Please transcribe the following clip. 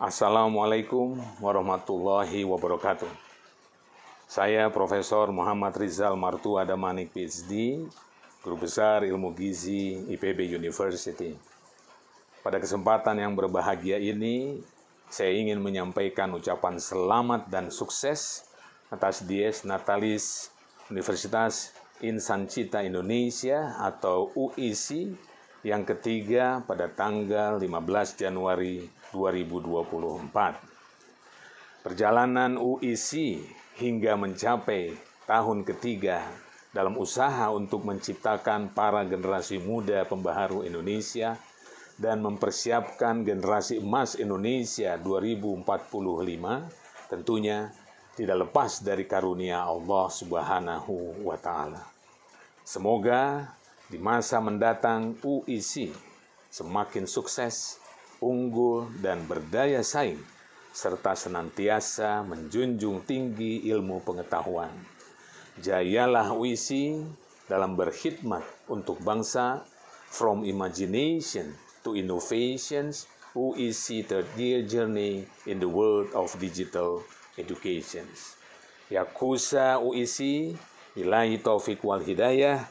Assalamualaikum warahmatullahi wabarakatuh. Saya Profesor Muhammad Rizal Martu Adamanik PhD, Guru Besar Ilmu Gizi IPB University. Pada kesempatan yang berbahagia ini, saya ingin menyampaikan ucapan selamat dan sukses atas Dies Natalis Universitas Insan Cita Indonesia atau UIC yang ketiga pada tanggal 15 Januari 2024. Perjalanan UIC hingga mencapai tahun ketiga dalam usaha untuk menciptakan para generasi muda pembaharu Indonesia dan mempersiapkan generasi emas Indonesia 2045 tentunya tidak lepas dari karunia Allah Subhanahu wa taala. Semoga di masa mendatang, UIC semakin sukses, unggul, dan berdaya saing, serta senantiasa menjunjung tinggi ilmu pengetahuan. Jayalah UIC dalam berkhidmat untuk bangsa, from imagination to innovations, UIC third year journey in the world of digital education. Yakusa UIC, ilahi Taufiq wal hidayah,